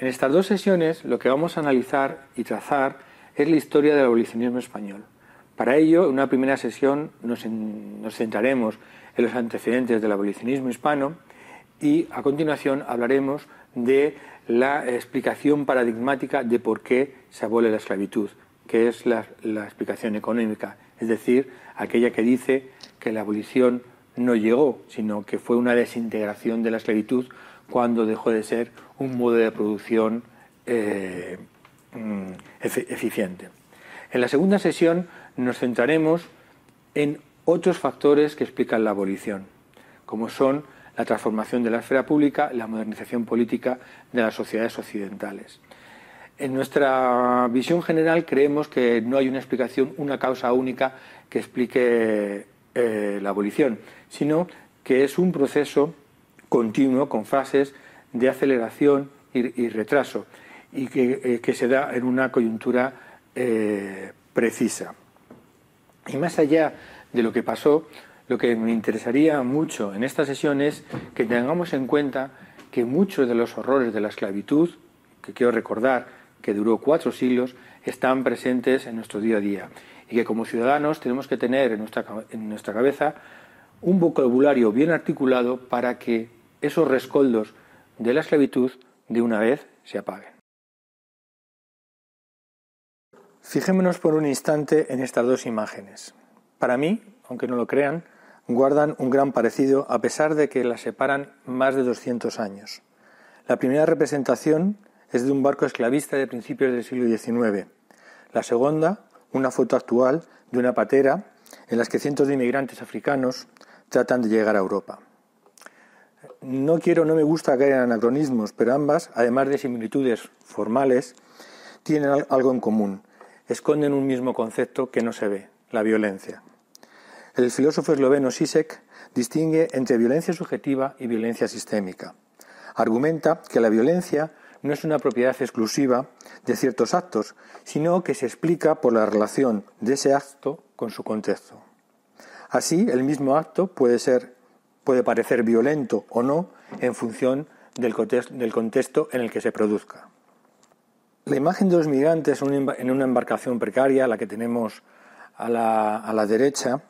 En estas dos sesiones lo que vamos a analizar y trazar es la historia del abolicionismo español. Para ello, en una primera sesión nos, centraremos en los antecedentes del abolicionismo hispano y a continuación hablaremos de la explicación paradigmática de por qué se abole la esclavitud, que es la, la explicación económica, es decir, aquella que dice que la abolición no llegó, sino que fue una desintegración de la esclavitud cuando dejó de ser un modo de producción eh, mm, eficiente. En la segunda sesión nos centraremos en otros factores que explican la abolición, como son la transformación de la esfera pública, la modernización política de las sociedades occidentales. En nuestra visión general creemos que no hay una explicación, una causa única que explique eh, la abolición, sino que es un proceso continuo con fases de aceleración y, retraso y eh, que, se da en una coyuntura eh, precisa. Y más allá de lo que pasó, lo que me interesaría mucho en esta sesión es que tengamos en cuenta que muchos de los horrores de la esclavitud, que quiero recordar que duró cuatro siglos, están presentes en nuestro día a día y que como ciudadanos tenemos que tener en nuestra, en nuestra cabeza un vocabulario bien articulado para que esos rescoldos de la esclavitud de una vez se apaguen. Fijémonos por un instante en estas dos imágenes. Para mí, aunque no lo crean, guardan un gran parecido a pesar de que las separan más de 200 años. La primera representación es de un barco esclavista de principios del siglo XIX. La segunda, una foto actual de una patera en las que cientos de inmigrantes africanos tratan de llegar a Europa no quiero, no me gusta que en anacronismos, pero ambas, además de similitudes formales, tienen algo en común. Esconden un mismo concepto que no se ve, la violencia. El filósofo esloveno Sisek distingue entre violencia subjetiva y violencia sistémica. Argumenta que la violencia no es una propiedad exclusiva de ciertos actos, sino que se explica por la relación de ese acto con su contexto. Así, el mismo acto puede ser puede parecer violento o no en función del, contexto en el que se produzca. La imagen de los migrantes en una embarcación precaria, la que tenemos a la, derecha,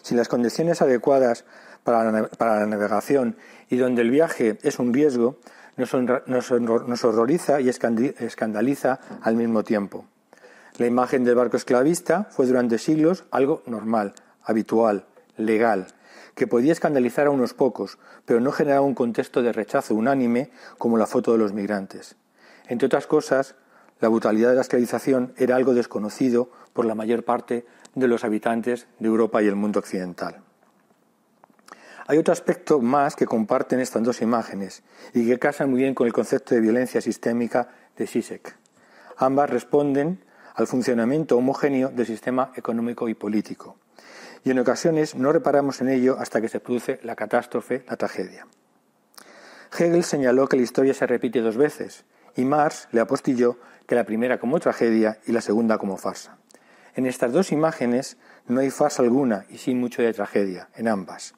sin las condiciones adecuadas para la, navegación y donde el viaje es un riesgo, nos, nos horroriza y escandaliza al mismo tiempo. La imagen del barco esclavista fue durante siglos algo normal, habitual, legal, que podía escandalizar a unos pocos, pero no generaba un contexto de rechazo unánime como la foto de los migrantes. Entre otras cosas, la brutalidad de la esclavización era algo desconocido por la mayor parte de los habitantes de Europa y el mundo occidental. Hay otro aspecto más que comparten estas dos imágenes y que casan muy bien con el concepto de violencia sistémica de SISEC. Ambas responden al funcionamiento homogéneo del sistema económico y político y en ocasiones no reparamos en ello hasta que se produce la catástrofe, la tragedia. Hegel señaló que la historia se repite dos veces y Marx le apostilló que la primera como tragedia y la segunda como farsa. En estas dos imágenes no hay farsa alguna y sin mucho de tragedia en ambas.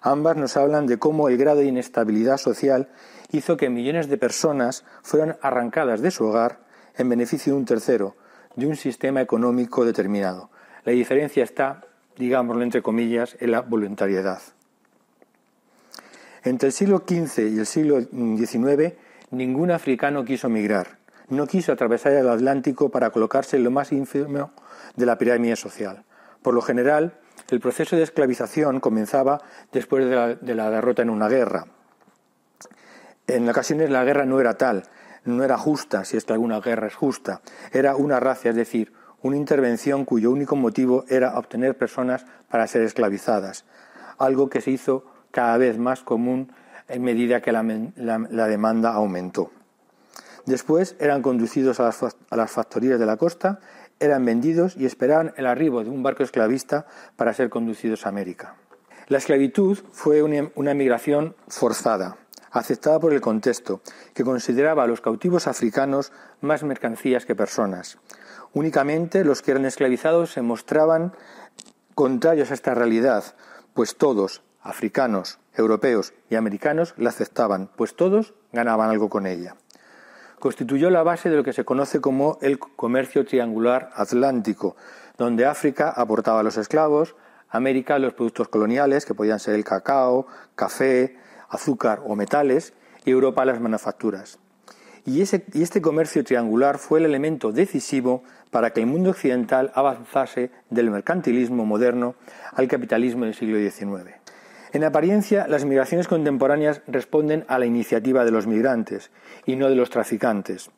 Ambas nos hablan de cómo el grado de inestabilidad social hizo que millones de personas fueran arrancadas de su hogar en beneficio de un tercero, de un sistema económico determinado. La diferencia está digámoslo entre comillas, en la voluntariedad. Entre el siglo XV y el siglo XIX, mm, ningún africano quiso migrar, no quiso atravesar el Atlántico para colocarse en lo más ínfimo de la pirámide social. Por lo general, el proceso de esclavización comenzaba después de la, derrota en una guerra. En ocasiones la guerra no era tal, no era justa, si esta alguna guerra es justa, era una raza, es decir, una intervención cuyo único motivo era obtener personas para ser esclavizadas, algo que se hizo cada vez más común en medida que la, demanda aumentó. Después eran conducidos a las, factorías de la costa, eran vendidos y esperaban el arribo de un barco esclavista para ser conducidos a América. La esclavitud fue una, una migración forzada, aceptada por el contexto, que consideraba a los cautivos africanos más mercancías que personas. Únicamente los que eran esclavizados se mostraban contrarios a esta realidad, pues todos, africanos, europeos y americanos, la aceptaban, pues todos ganaban algo con ella. Constituyó la base de lo que se conoce como el comercio triangular atlántico, donde África aportaba a los esclavos, América los productos coloniales, que podían ser el cacao, café, azúcar o metales, y Europa las manufacturas y, este comercio triangular fue el elemento decisivo para que el mundo occidental avanzase del mercantilismo moderno al capitalismo del siglo XIX. En apariencia, las migraciones contemporáneas responden a la iniciativa de los migrantes y no de los traficantes,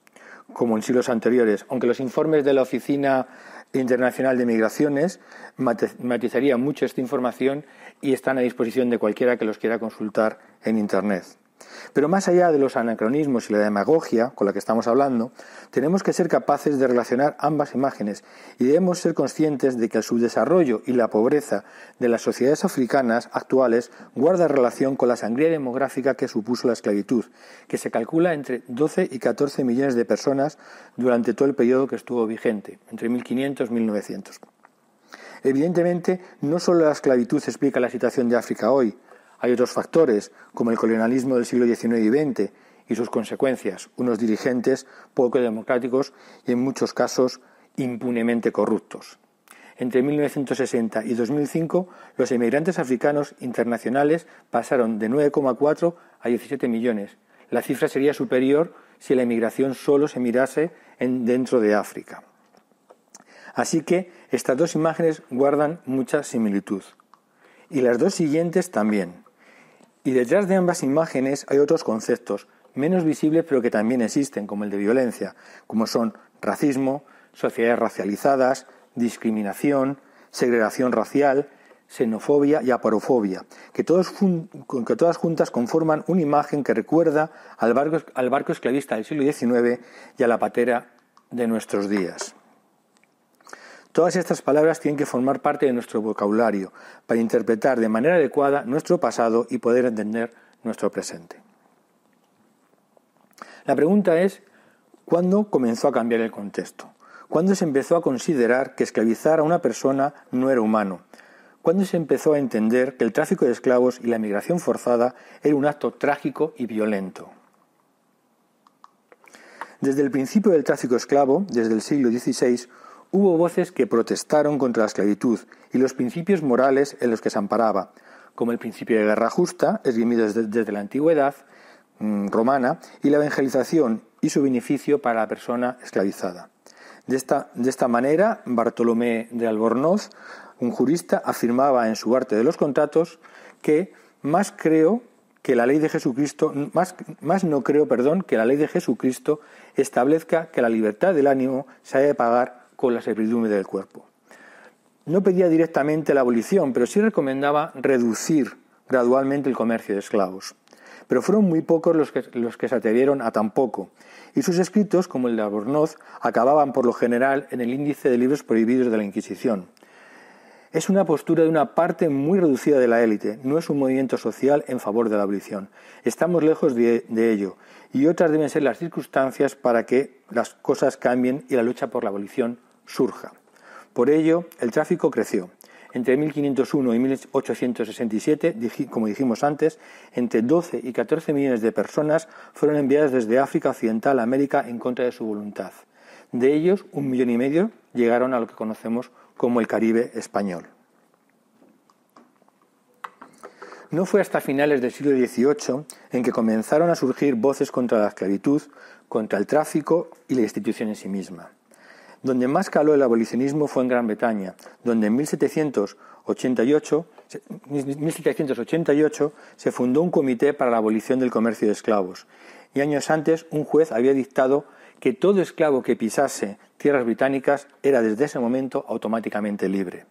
como en siglos anteriores, aunque los informes de la Oficina Internacional de Migraciones matizarían mucho esta información y están a disposición de cualquiera que los quiera consultar en Internet. Pero más allá de los anacronismos y la demagogia con la que estamos hablando, tenemos que ser capaces de relacionar ambas imágenes y debemos ser conscientes de que el subdesarrollo y la pobreza de las sociedades africanas actuales guarda relación con la sangría demográfica que supuso la esclavitud, que se calcula entre 12 y 14 millones de personas durante todo el periodo que estuvo vigente, entre 1500 y 1900. Evidentemente, no solo la esclavitud explica la situación de África hoy, hay otros factores, como el colonialismo del siglo XIX y XX y sus consecuencias, unos dirigentes poco democráticos y en muchos casos impunemente corruptos. Entre 1960 y 2005, los emigrantes africanos internacionales pasaron de 9,4 a 17 millones. La cifra sería superior si la emigración solo se mirase en, dentro de África. Así que estas dos imágenes guardan mucha similitud. Y las dos siguientes también. Y detrás de ambas imágenes hay otros conceptos, menos visibles pero que también existen, como el de violencia, como son racismo, sociedades racializadas, discriminación, segregación racial, xenofobia y aparofobia, que, que, todas juntas conforman una imagen que recuerda al barco esclavista del siglo XIX y a la patera de nuestros días. Todas estas palabras tienen que formar parte de nuestro vocabulario para interpretar de manera adecuada nuestro pasado y poder entender nuestro presente. La pregunta es, ¿cuándo comenzó a cambiar el contexto? ¿Cuándo se empezó a considerar que esclavizar a una persona no era humano? ¿Cuándo se empezó a entender que el tráfico de esclavos y la migración forzada era un acto trágico y violento? Desde el principio del tráfico esclavo, desde el siglo XVI, Hubo voces que protestaron contra la esclavitud y los principios morales en los que se amparaba, como el principio de guerra justa, esgrimido desde, la antigüedad mm, romana, y la evangelización y su beneficio para la persona esclavizada. De esta, de esta manera, Bartolomé de Albornoz, un jurista, afirmaba en su arte de los contratos que más creo que la ley de Jesucristo, más, más, no creo, perdón, que la ley de Jesucristo establezca que la libertad del ánimo se haya de pagar con la servidumbre del cuerpo. No pedía directamente la abolición, pero sí recomendaba reducir gradualmente el comercio de esclavos. Pero fueron muy pocos los que, se atrevieron a tan poco, y sus escritos, como el de Albornoz, acababan por lo general en el índice de libros prohibidos de la Inquisición. Es una postura de una parte muy reducida de la élite, no es un movimiento social en favor de la abolición. Estamos lejos de ello, y otras deben ser las circunstancias para que las cosas cambien y la lucha por la abolición surja. Por ello, el tráfico creció. Entre 1501 y 1867, como dijimos antes, entre 12 y 14 millones de personas fueron enviadas desde África Occidental a América en contra de su voluntad. De ellos, un millón y medio llegaron a lo que conocemos como el Caribe español. No fue hasta finales del siglo XVIII en que comenzaron a surgir voces contra la esclavitud, contra el tráfico y la institución en sí misma. Donde más caló el abolicionismo fue en Gran Bretaña, donde en 1788, se fundó un comité para la abolición del comercio de esclavos, y años antes un juez había dictado que todo esclavo que pisase tierras británicas era desde ese momento automáticamente libre.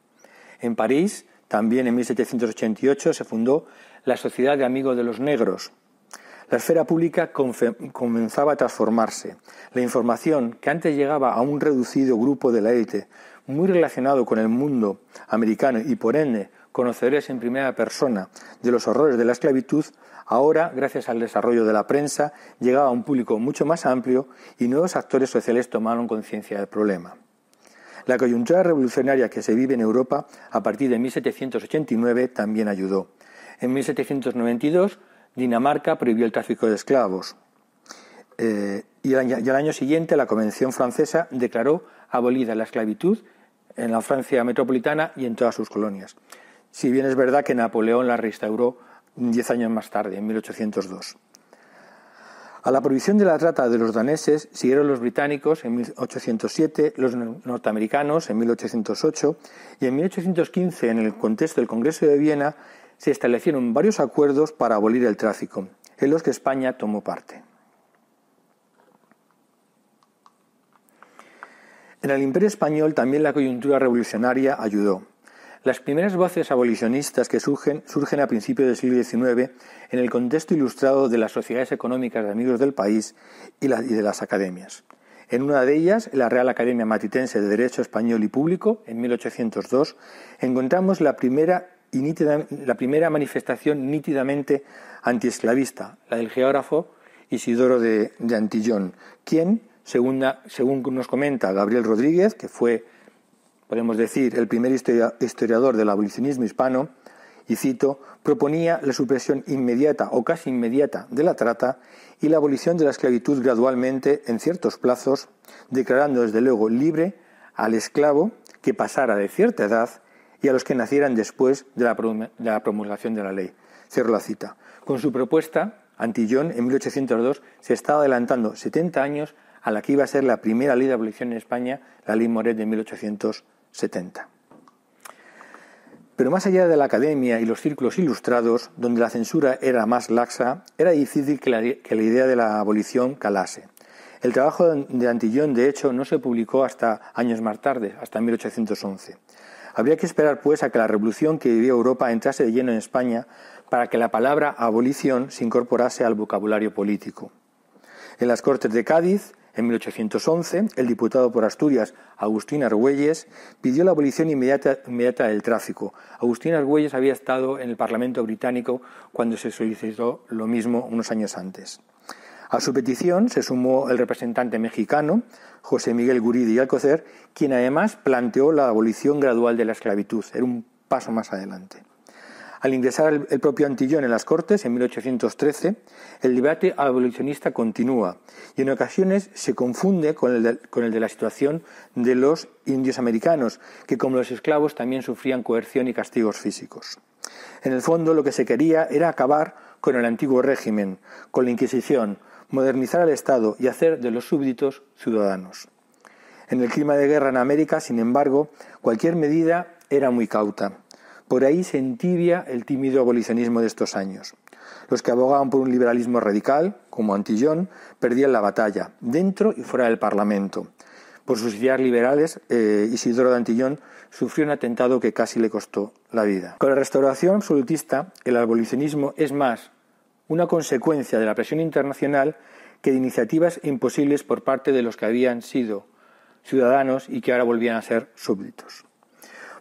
En París, también en 1788, se fundó la Sociedad de Amigos de los Negros, la esfera pública comenzaba a transformarse. La información, que antes llegaba a un reducido grupo de la élite, muy relacionado con el mundo americano y por ende conocedores en primera persona de los horrores de la esclavitud, ahora, gracias al desarrollo de la prensa, llegaba a un público mucho más amplio y nuevos actores sociales tomaron conciencia del problema. La coyuntura revolucionaria que se vive en Europa a partir de 1789 también ayudó. En 1792 Dinamarca prohibió el tráfico de esclavos. Eh, y, al año, siguiente la Convención francesa declaró abolida la esclavitud en la Francia metropolitana y en todas sus colonias. Si bien es verdad que Napoleón la restauró diez años más tarde, en 1802. A la prohibición de la trata de los daneses siguieron los británicos en 1807, los norteamericanos en 1808 y en 1815, en el contexto del Congreso de Viena, se establecieron varios acuerdos para abolir el tráfico, en los que España tomó parte. En el Imperio Español también la coyuntura revolucionaria ayudó. Las primeras voces abolicionistas que surgen, surgen a principios del siglo XIX en el contexto ilustrado de las sociedades económicas de amigos del país y, de las academias. En una de ellas, la Real Academia Matitense de Derecho Español y Público, en 1802, encontramos la primera y la primera manifestación nítidamente antiesclavista, la del geógrafo Isidoro de, Antillón, quien, según, según nos comenta Gabriel Rodríguez, que fue, podemos decir, el primer historiador del abolicionismo hispano, y cito, proponía la supresión inmediata o casi inmediata de la trata y la abolición de la esclavitud gradualmente en ciertos plazos, declarando desde luego libre al esclavo que pasara de cierta edad y a los que nacieran después de la promulgación de la ley. Cierro la cita. Con su propuesta, Antillón, en 1802, se estaba adelantando 70 años a la que iba a ser la primera ley de abolición en España, la Ley Moret de 1870. Pero más allá de la academia y los círculos ilustrados, donde la censura era más laxa, era difícil que la, que la idea de la abolición calase. El trabajo de Antillón, de hecho, no se publicó hasta años más tarde, hasta 1811. Habría que esperar, pues, a que la revolución que vivió Europa entrase de lleno en España para que la palabra abolición se incorporase al vocabulario político. En las Cortes de Cádiz, en 1811, el diputado por Asturias, Agustín Argüelles, pidió la abolición inmediata, inmediata, del tráfico. Agustín Argüelles había estado en el Parlamento británico cuando se solicitó lo mismo unos años antes. A su petición se sumó el representante mexicano, José Miguel Guridi Alcocer, quien además planteó la abolición gradual de la esclavitud. Era un paso más adelante. Al ingresar el propio Antillón en las Cortes en 1813, el debate abolicionista continúa y en ocasiones se confunde con el, de, con el de, la situación de los indios americanos, que como los esclavos también sufrían coerción y castigos físicos. En el fondo lo que se quería era acabar con el antiguo régimen, con la Inquisición, modernizar al Estado y hacer de los súbditos ciudadanos. En el clima de guerra en América, sin embargo, cualquier medida era muy cauta. Por ahí se entibia el tímido abolicionismo de estos años. Los que abogaban por un liberalismo radical, como Antillón, perdían la batalla, dentro y fuera del Parlamento. Por sus ideas liberales, eh, Isidoro de Antillón sufrió un atentado que casi le costó la vida. Con la restauración absolutista, el abolicionismo es más una consecuencia de la presión internacional que de iniciativas imposibles por parte de los que habían sido ciudadanos y que ahora volvían a ser súbditos.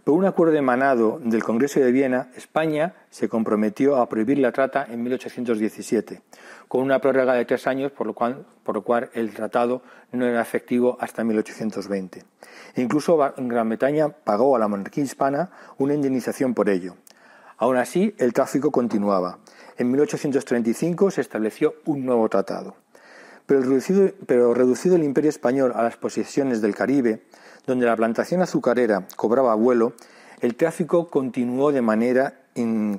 Por un acuerdo emanado del Congreso de Viena, España se comprometió a prohibir la trata en 1817, con una prórroga de tres años, por lo cual, el tratado no era efectivo hasta 1820. incluso Gran Bretaña pagó a la monarquía hispana una indemnización por ello. Aún así, el tráfico continuaba en 1835 se estableció un nuevo tratado. Pero reducido, el imperio español a las posesiones del Caribe, donde la plantación azucarera cobraba vuelo, el tráfico continuó de manera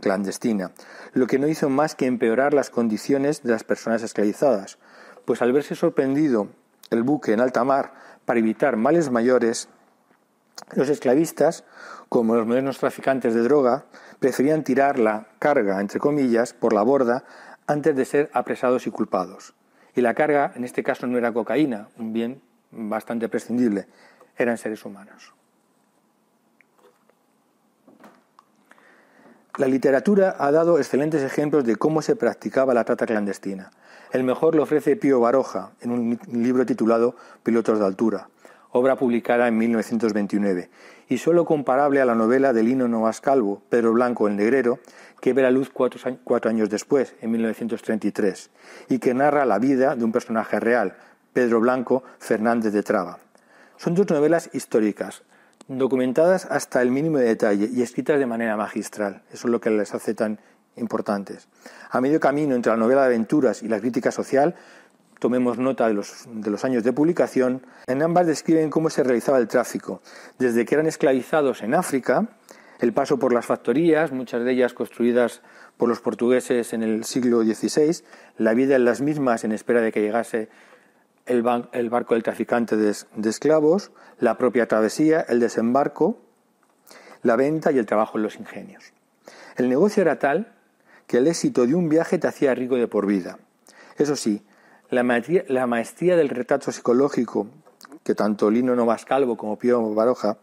clandestina, lo que no hizo más que empeorar las condiciones de las personas esclavizadas, pues al verse sorprendido el buque en alta mar para evitar males mayores, los esclavistas como los modernos traficantes de droga, preferían tirar la carga, entre comillas, por la borda antes de ser apresados y culpados. Y la carga, en este caso, no era cocaína, un bien bastante prescindible, eran seres humanos. La literatura ha dado excelentes ejemplos de cómo se practicaba la trata clandestina. El mejor lo ofrece Pío Baroja en un libro titulado Pilotos de Altura, obra publicada en 1929, y sólo comparable a la novela de Lino Novas Calvo, Pedro Blanco el Negrero, que ve la luz cuatro años después, en 1933, y que narra la vida de un personaje real, Pedro Blanco Fernández de Traba. Son dos novelas históricas, documentadas hasta el mínimo de detalle y escritas de manera magistral. Eso es lo que les hace tan importantes. A medio camino entre la novela de aventuras y la crítica social, tomemos nota de los, años de publicación, en ambas describen cómo se realizaba el tráfico, desde que eran esclavizados en África, el paso por las factorías, muchas de ellas construidas por los portugueses en el siglo XVI, la vida en las mismas en espera de que llegase el, barco del traficante de esclavos, la propia travesía, el desembarco, la venta y el trabajo en los ingenios. El negocio era tal que el éxito de un viaje te hacía rico de por vida. Eso sí, la maestría, del retrato psicológico que tanto Lino Novas Calvo como Pío Baroja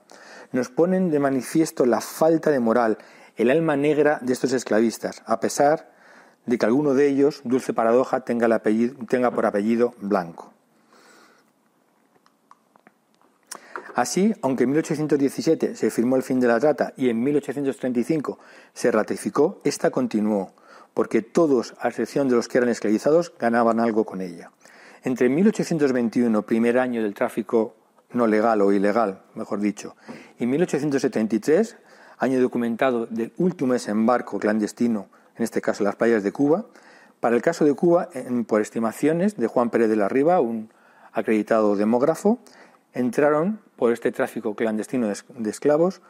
nos ponen de manifiesto la falta de moral, el alma negra de estos esclavistas, a pesar de que alguno de ellos, dulce paradoja, tenga, tenga por apellido blanco. Así, aunque en 1817 se firmó el fin de la trata y en 1835 se ratificó, esta continuó porque todos, a excepción de los que eran esclavizados, ganaban algo con ella. Entre 1821, primer año del tráfico no legal o ilegal, mejor dicho, y 1873, año documentado del último desembarco clandestino, en este caso las playas de Cuba, para el caso de Cuba, por estimaciones de Juan Pérez de la Riva, un acreditado demógrafo, entraron por este tráfico clandestino de esclavos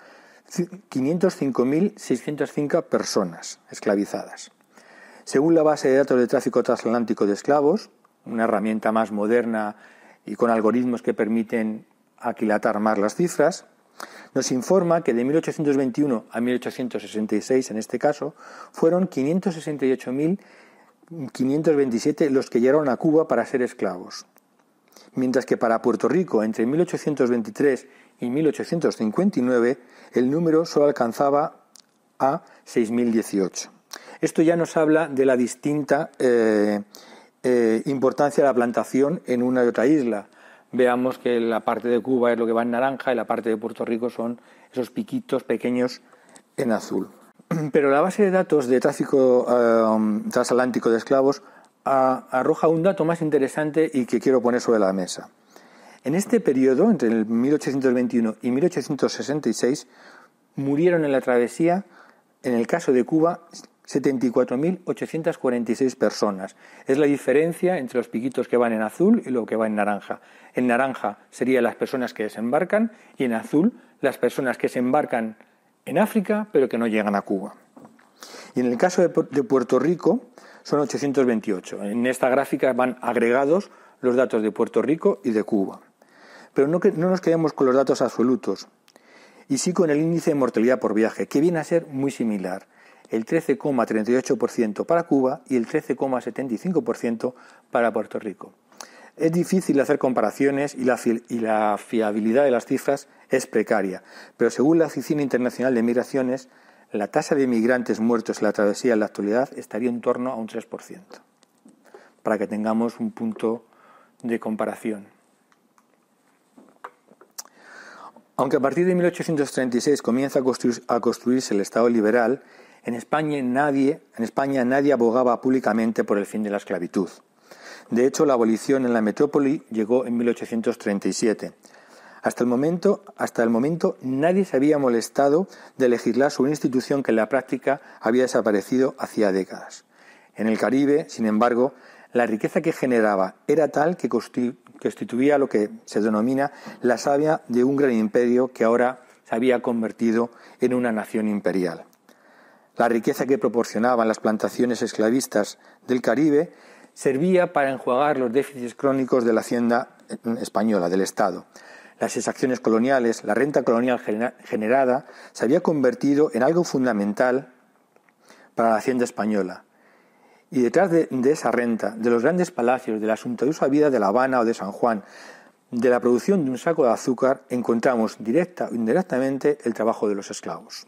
505.605 personas esclavizadas. Según la base de datos de tráfico transatlántico de esclavos, una herramienta más moderna y con algoritmos que permiten aquilatar más las cifras, nos informa que de 1821 a 1866, en este caso, fueron 568.527 los que llegaron a Cuba para ser esclavos, mientras que para Puerto Rico, entre 1823 y 1859, el número solo alcanzaba a 6.018. Esto ya nos habla de la distinta eh, eh, importancia de la plantación en una y otra isla. Veamos que la parte de Cuba es lo que va en naranja y la parte de Puerto Rico son esos piquitos pequeños en azul. Pero la base de datos de tráfico eh, transatlántico de esclavos arroja un dato más interesante y que quiero poner sobre la mesa. En este periodo, entre el 1821 y 1866, murieron en la travesía, en el caso de Cuba, 74.846 personas. Es la diferencia entre los piquitos que van en azul y lo que va en naranja. En naranja serían las personas que desembarcan y en azul las personas que se embarcan en África pero que no llegan a Cuba. Y en el caso de, Puerto Rico son 828. En esta gráfica van agregados los datos de Puerto Rico y de Cuba. Pero no, no nos quedemos con los datos absolutos y sí con el índice de mortalidad por viaje, que viene a ser muy similar el 13,38% para Cuba y el 13,75% para Puerto Rico. Es difícil hacer comparaciones y la, fiabilidad de las cifras es precaria, pero según la Oficina Internacional de Migraciones, la tasa de migrantes muertos en la travesía en la actualidad estaría en torno a un 3%, para que tengamos un punto de comparación. Aunque a partir de 1836 comienza a, construirse el Estado liberal, en España nadie, en España nadie abogaba públicamente por el fin de la esclavitud. De hecho, la abolición en la metrópoli llegó en 1837. Hasta el momento, hasta el momento nadie se había molestado de legislar sobre una institución que en la práctica había desaparecido hacía décadas. En el Caribe, sin embargo, la riqueza que generaba era tal que constituía lo que se denomina la savia de un gran imperio que ahora se había convertido en una nación imperial. La riqueza que proporcionaban las plantaciones esclavistas del Caribe servía para enjuagar los déficits crónicos de la hacienda eh, española, del Estado. Las exacciones coloniales, la renta colonial generada, se había convertido en algo fundamental para la hacienda española. Y detrás de, esa renta, de los grandes palacios, de la suntuosa vida de La Habana o de San Juan, de la producción de un saco de azúcar encontramos directa o indirectamente el trabajo de los esclavos.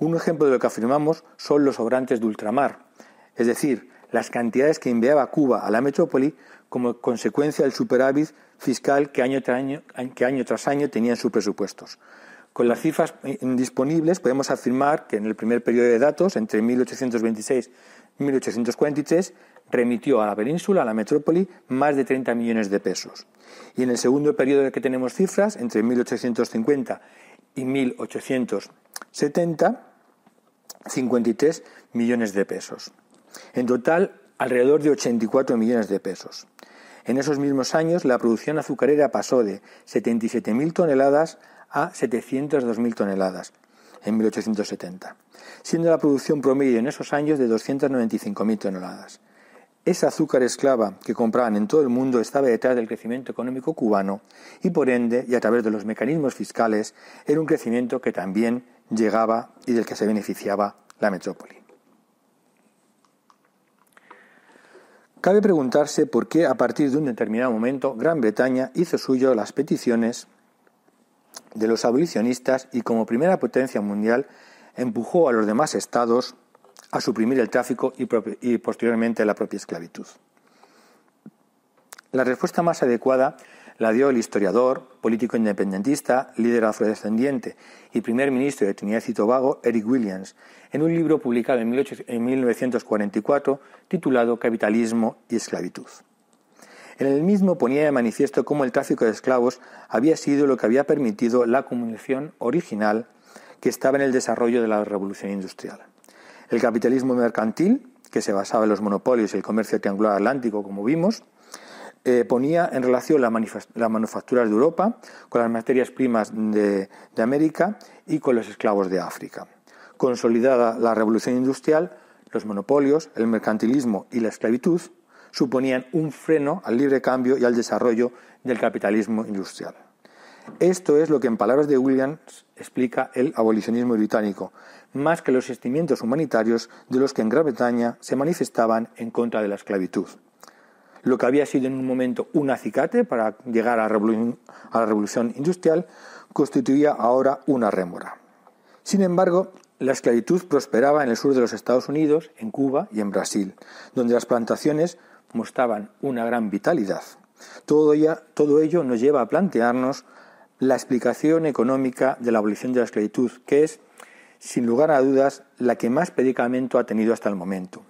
Un ejemplo de lo que afirmamos son los sobrantes de ultramar, es decir, las cantidades que enviaba Cuba a la metrópoli como consecuencia del superávit fiscal que año, tras año, que año tras año tenía en sus presupuestos. Con las cifras disponibles podemos afirmar que en el primer periodo de datos, entre 1826 y 1843, remitió a la península, a la metrópoli, más de 30 millones de pesos. Y en el segundo periodo en que tenemos cifras, entre 1850 y 1870, 53 millones de pesos. En total, alrededor de 84 millones de pesos. En esos mismos años, la producción azucarera pasó de 77.000 toneladas a 702.000 toneladas en 1870, siendo la producción promedio en esos años de 295.000 toneladas. Esa azúcar esclava que compraban en todo el mundo estaba detrás del crecimiento económico cubano y por ende, y a través de los mecanismos fiscales, era un crecimiento que también llegaba y del que se beneficiaba la metrópoli. Cabe preguntarse por qué a partir de un determinado momento Gran Bretaña hizo suyo las peticiones de los abolicionistas y como primera potencia mundial empujó a los demás estados a suprimir el tráfico y, posteriormente la propia esclavitud. La respuesta más adecuada la dio el historiador, político independentista, líder afrodescendiente y primer ministro de Trinidad y Tobago, Eric Williams, en un libro publicado en, 1944 titulado Capitalismo y Esclavitud. En el mismo ponía de manifiesto cómo el tráfico de esclavos había sido lo que había permitido la acumulación original que estaba en el desarrollo de la revolución industrial. El capitalismo mercantil, que se basaba en los monopolios y el comercio triangular atlántico, como vimos, eh, ponía en relación las, manufacturas de Europa con las materias primas de América y con los esclavos de África. Consolidada la revolución industrial, los monopolios, el mercantilismo y la esclavitud suponían un freno al libre cambio y al desarrollo del capitalismo industrial. Esto es lo que en palabras de Williams explica el abolicionismo británico, más que los sentimientos humanitarios de los que en Gran Bretaña se manifestaban en contra de la esclavitud lo que había sido en un momento un acicate para llegar a, la revolución industrial, constituía ahora una rémora. Sin embargo, la esclavitud prosperaba en el sur de los Estados Unidos, en Cuba y en Brasil, donde las plantaciones mostraban una gran vitalidad. todo ello nos lleva a plantearnos la explicación económica de la abolición de la esclavitud, que es, sin lugar a dudas, la que más predicamento ha tenido hasta el momento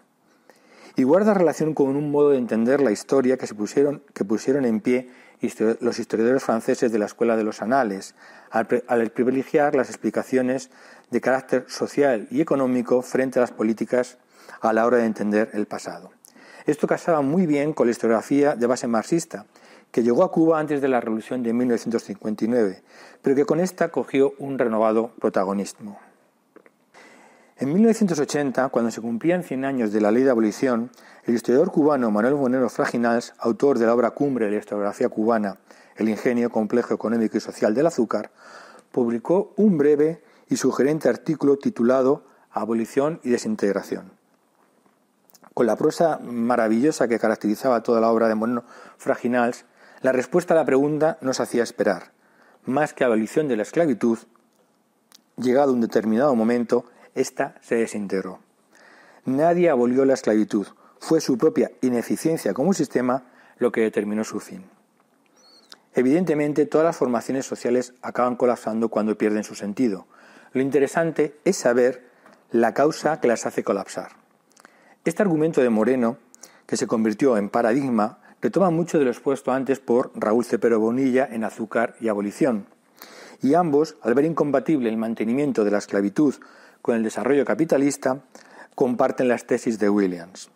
y guarda relación con un modo de entender la historia que, pusieron, que pusieron en pie los historiadores franceses de la Escuela de los Anales, al, privilegiar las explicaciones de carácter social y económico frente a las políticas a la hora de entender el pasado. Esto casaba muy bien con la historiografía de base marxista, que llegó a Cuba antes de la Revolución de 1959, pero que con esta cogió un renovado protagonismo. En 1980, cuando se cumplían 100 años de la ley de abolición, el historiador cubano Manuel Bonero Fraginals, autor de la obra Cumbre de la historiografía cubana, El ingenio complejo económico y social del azúcar, publicó un breve y sugerente artículo titulado Abolición y desintegración. Con la prosa maravillosa que caracterizaba toda la obra de Bonero Fraginals, la respuesta a la pregunta nos hacía esperar. Más que abolición de la esclavitud, llegado un determinado momento, esta se desintegró. Nadie abolió la esclavitud. Fue su propia ineficiencia como sistema lo que determinó su fin. Evidentemente, todas las formaciones sociales acaban colapsando cuando pierden su sentido. Lo interesante es saber la causa que las hace colapsar. Este argumento de Moreno, que se convirtió en paradigma, retoma mucho de lo expuesto antes por Raúl Cepero Bonilla en Azúcar y Abolición. Y ambos, al ver incompatible el mantenimiento de la esclavitud con el desarrollo capitalista comparten las tesis de Williams.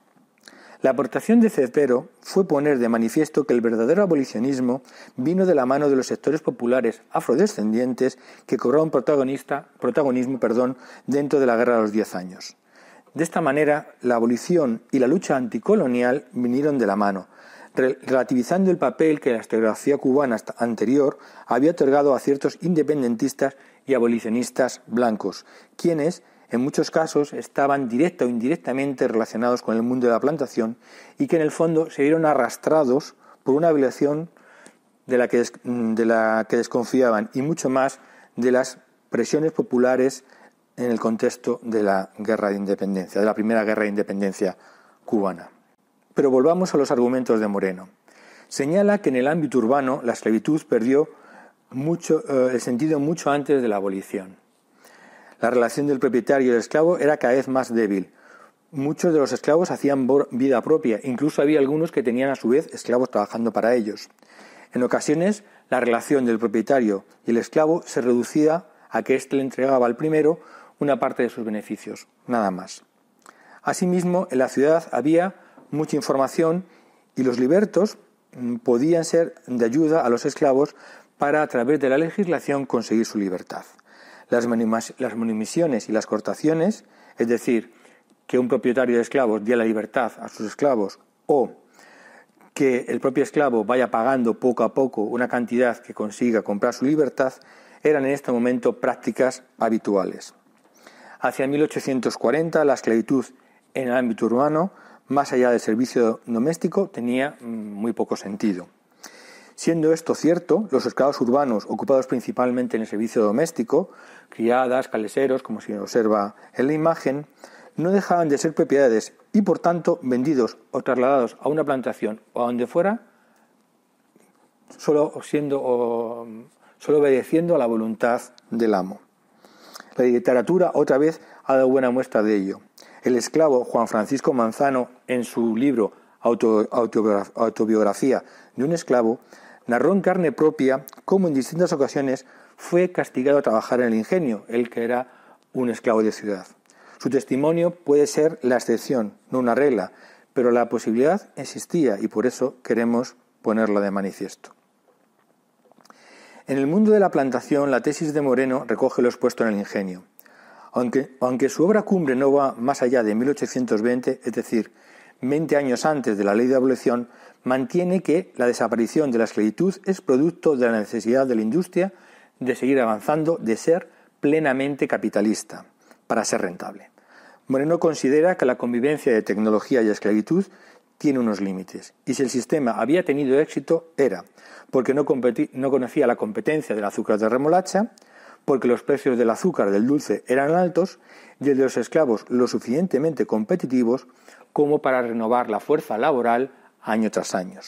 La aportación de Cepero fue poner de manifiesto que el verdadero abolicionismo vino de la mano de los sectores populares afrodescendientes que cobraron protagonista, protagonismo perdón, dentro de la Guerra de los Diez Años. De esta manera, la abolición y la lucha anticolonial vinieron de la mano, relativizando el papel que la historiografía cubana anterior había otorgado a ciertos independentistas y abolicionistas blancos, quienes en muchos casos estaban directa o indirectamente relacionados con el mundo de la plantación y que en el fondo se vieron arrastrados por una violación de la que, mm, de la que desconfiaban y mucho más de las presiones populares en el contexto de la guerra de independencia, de la primera guerra de independencia cubana. Pero volvamos a los argumentos de Moreno. Señala que en el ámbito urbano la esclavitud perdió mucho, eh, el sentido mucho antes de la abolición. La relación del propietario y el esclavo era cada vez más débil. Muchos de los esclavos hacían vida propia, incluso había algunos que tenían a su vez esclavos trabajando para ellos. En ocasiones, la relación del propietario y el esclavo se reducía a que éste le entregaba al primero una parte de sus beneficios, nada más. Asimismo, en la ciudad había mucha información y los libertos mm, podían ser de ayuda a los esclavos para, a través de la legislación, conseguir su libertad. Las, las manumisiones y las cortaciones, es decir, que un propietario de esclavos dé la libertad a sus esclavos o que el propio esclavo vaya pagando poco a poco una cantidad que consiga comprar su libertad, eran en este momento prácticas habituales. Hacia 1840 la esclavitud en el ámbito urbano, más allá del servicio doméstico, tenía mm, muy poco sentido. Siendo esto cierto, los esclavos urbanos, ocupados principalmente en el servicio doméstico, criadas, caleseros, como se observa en la imagen, no dejaban de ser propiedades y, por tanto, vendidos o trasladados a una plantación o a donde fuera, solo, obedeciendo a la voluntad del amo. La literatura, otra vez, ha dado buena muestra de ello. El esclavo Juan Francisco Manzano, en su libro Autobiografía de un esclavo, narró en carne propia cómo en distintas ocasiones fue castigado a trabajar en el ingenio, él que era un esclavo de ciudad. Su testimonio puede ser la excepción, no una regla, pero la posibilidad existía y por eso queremos ponerla de manifiesto. En el mundo de la plantación, la tesis de Moreno recoge los puestos en el ingenio. Aunque, aunque su obra cumbre no va más allá de 1820, es decir, 20 años antes de la ley de abolición, mantiene que la desaparición de la esclavitud es producto de la necesidad de la industria de seguir avanzando, de ser plenamente capitalista, para ser rentable. Moreno considera que la convivencia de tecnología y esclavitud tiene unos límites, y si el sistema había tenido éxito era porque no, no conocía la competencia del azúcar de remolacha, porque los precios del azúcar del dulce eran altos y el de los esclavos lo suficientemente competitivos como para renovar la fuerza laboral año tras año.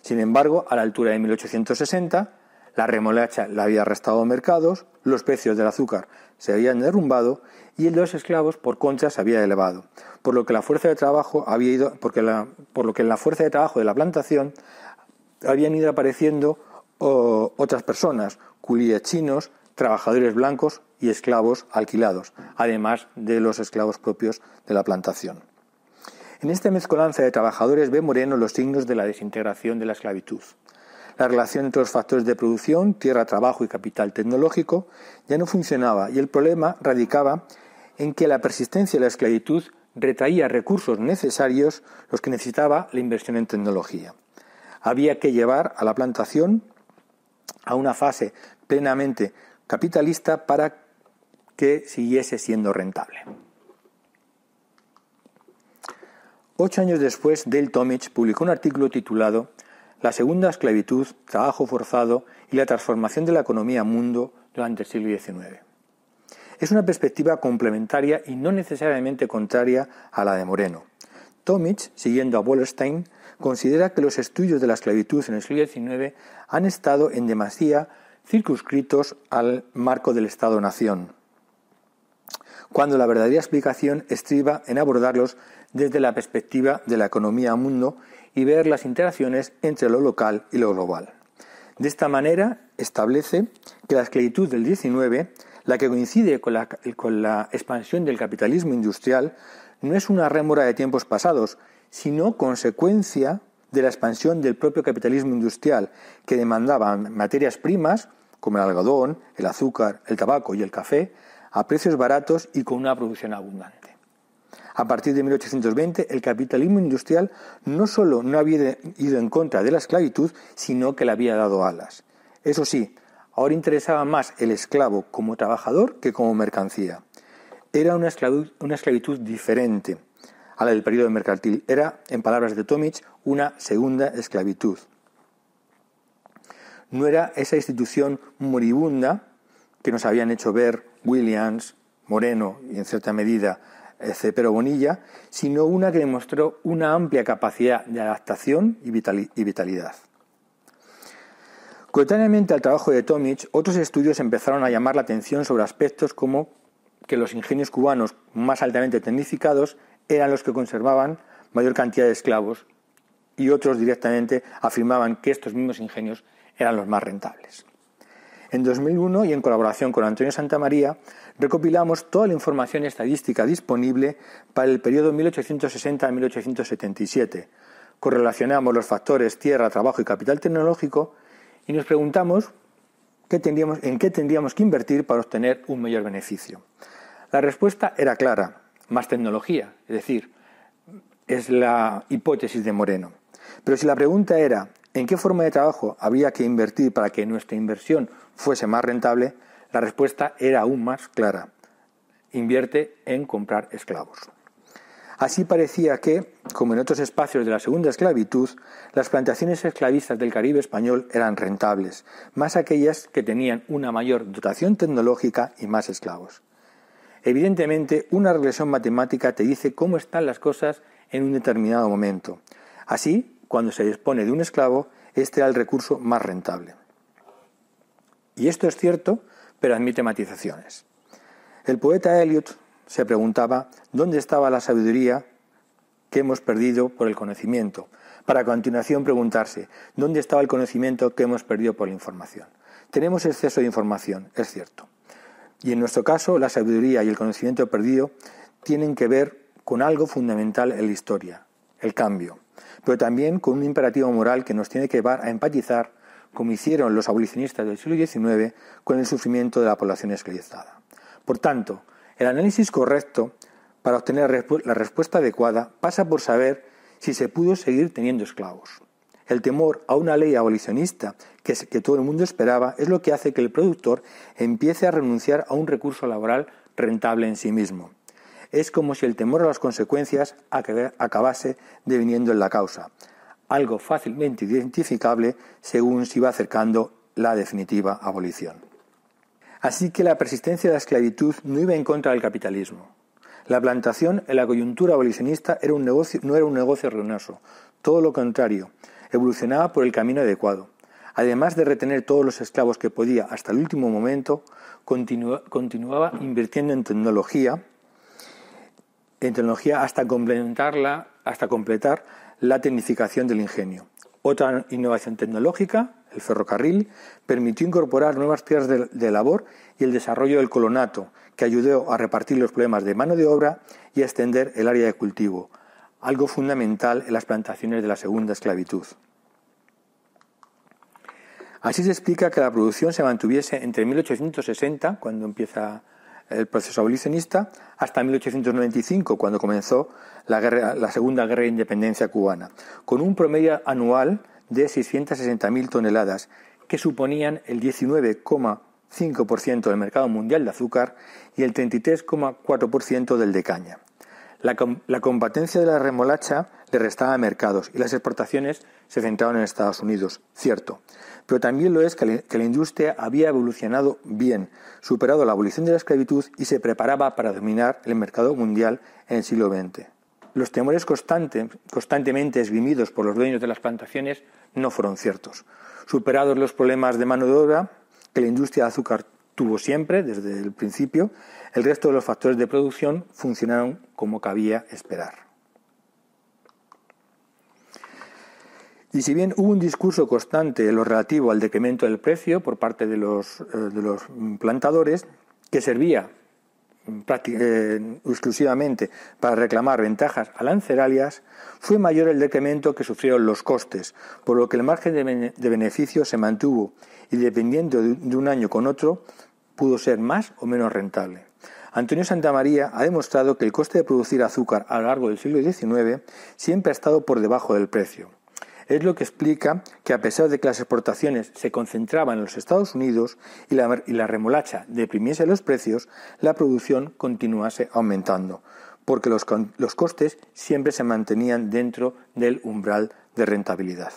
Sin embargo, a la altura de 1860, la remolacha la había restado mercados, los precios del azúcar se habían derrumbado y el de los esclavos, por contra, se había elevado, por lo que la fuerza de trabajo había ido, porque por lo que en la fuerza de trabajo de la plantación habían ido apareciendo otras personas, culíes chinos, trabajadores blancos y esclavos alquilados, además de los esclavos propios de la plantación. En esta mezcolanza de trabajadores ve Moreno los signos de la desintegración de la esclavitud. La relación entre los factores de producción, tierra, trabajo y capital tecnológico ya no funcionaba y el problema radicaba en que la persistencia de la esclavitud retraía recursos necesarios los que necesitaba la inversión en tecnología. Había que llevar a la plantación a una fase plenamente capitalista para que siguiese siendo rentable. Ocho años después, Dale Tomich publicó un artículo titulado La segunda esclavitud, trabajo forzado y la transformación de la economía mundo durante el siglo XIX. Es una perspectiva complementaria y no necesariamente contraria a la de Moreno. Tomich, siguiendo a Wallerstein, considera que los estudios de la esclavitud en el siglo XIX han estado en demasía circunscritos al marco del Estado-Nación, cuando la verdadera explicación estriba en abordarlos desde la perspectiva de la economía mundo y ver las interacciones entre lo local y lo global. De esta manera establece que la esclavitud del 19, la que coincide con la, con la expansión del capitalismo industrial, no es una rémora de tiempos pasados, sino consecuencia de la expansión del propio capitalismo industrial, que demandaba materias primas, como el algodón, el azúcar, el tabaco y el café, a precios baratos y con una producción abundante. A partir de 1820, el capitalismo industrial no solo no había ido en contra de la esclavitud, sino que le había dado alas. Eso sí, ahora interesaba más el esclavo como trabajador que como mercancía. Era una esclavitud diferente, del periodo mercantil. Era, en palabras de Tomic, una segunda esclavitud. No era esa institución moribunda que nos habían hecho ver Williams, Moreno y, en cierta medida, eh, Cepero Bonilla, sino una que demostró una amplia capacidad de adaptación y vitalidad. Coetáneamente al trabajo de Tomic, otros estudios empezaron a llamar la atención sobre aspectos como que los ingenios cubanos más altamente tecnificados eran los que conservaban mayor cantidad de esclavos y otros directamente afirmaban que estos mismos ingenios eran los más rentables. En 2001, y en colaboración con Antonio Santamaría, recopilamos toda la información estadística disponible para el periodo 1860-1877. Correlacionamos los factores tierra, trabajo y capital tecnológico y nos preguntamos qué en qué tendríamos que invertir para obtener un mayor beneficio. La respuesta era clara más tecnología, es decir, es la hipótesis de Moreno. Pero si la pregunta era en qué forma de trabajo habría que invertir para que nuestra inversión fuese más rentable, la respuesta era aún más clara. Invierte en comprar esclavos. Así parecía que, como en otros espacios de la segunda esclavitud, las plantaciones esclavistas del Caribe español eran rentables, más aquellas que tenían una mayor dotación tecnológica y más esclavos. Evidentemente, una regresión matemática te dice cómo están las cosas en un determinado momento. Así, cuando se dispone de un esclavo, este es el recurso más rentable. Y esto es cierto, pero admite matizaciones. El poeta Eliot se preguntaba dónde estaba la sabiduría que hemos perdido por el conocimiento, para continuación preguntarse dónde estaba el conocimiento que hemos perdido por la información. Tenemos exceso de información, es cierto, y en nuestro caso, la sabiduría y el conocimiento perdido tienen que ver con algo fundamental en la historia, el cambio, pero también con un imperativo moral que nos tiene que llevar a empatizar, como hicieron los abolicionistas del siglo XIX, con el sufrimiento de la población esclavizada. Por tanto, el análisis correcto para obtener la respuesta adecuada pasa por saber si se pudo seguir teniendo esclavos. El temor a una ley abolicionista que, todo el mundo esperaba, es lo que hace que el productor empiece a renunciar a un recurso laboral rentable en sí mismo. Es como si el temor a las consecuencias acabase deviniendo en la causa, algo fácilmente identificable según se iba acercando la definitiva abolición. Así que la persistencia de la esclavitud no iba en contra del capitalismo. La plantación en la coyuntura abolicionista era un negocio, no era un negocio ruinoso, todo lo contrario, evolucionaba por el camino adecuado además de retener todos los esclavos que podía hasta el último momento, continuaba invirtiendo en tecnología, en tecnología hasta complementarla, hasta completar la tecnificación del ingenio. Otra innovación tecnológica, el ferrocarril, permitió incorporar nuevas tierras de, labor y el desarrollo del colonato, que ayudó a repartir los problemas de mano de obra y a extender el área de cultivo, algo fundamental en las plantaciones de la segunda esclavitud. Así se explica que la producción se mantuviese entre 1860, cuando empieza el proceso abolicionista, hasta 1895, cuando comenzó la, Segunda Guerra de Independencia cubana, con un promedio anual de 660.000 toneladas, que suponían el 19,5% del mercado mundial de azúcar y el 33,4% del de caña. La, competencia de la remolacha le restaba mercados y las exportaciones se centraban en Estados Unidos, cierto. Pero también lo es que, la industria había evolucionado bien, superado la abolición de la esclavitud y se preparaba para dominar el mercado mundial en el siglo XX. Los temores constantemente esgrimidos por los dueños de las plantaciones no fueron ciertos. Superados los problemas de mano de obra que la industria de azúcar tuvo siempre, desde el principio, el resto de los factores de producción funcionaron como cabía esperar. Y si bien hubo un discurso constante en lo relativo al decremento del precio por parte de los, eh, de los plantadores, que servía prácticamente eh, exclusivamente para reclamar ventajas lanceralias fue mayor el decremento que sufrieron los costes, por lo que el margen de, beneficio se mantuvo y dependiendo de, de un año con otro pudo ser más o menos rentable. Antonio Santamaría ha demostrado que el coste de producir azúcar a lo largo del siglo XIX siempre ha estado por debajo del precio. Es lo que explica que a pesar de que las exportaciones se concentraban en los Estados Unidos y la, remolacha deprimiese los precios, la producción continuase aumentando, porque los costes siempre se mantenían dentro del umbral de rentabilidad.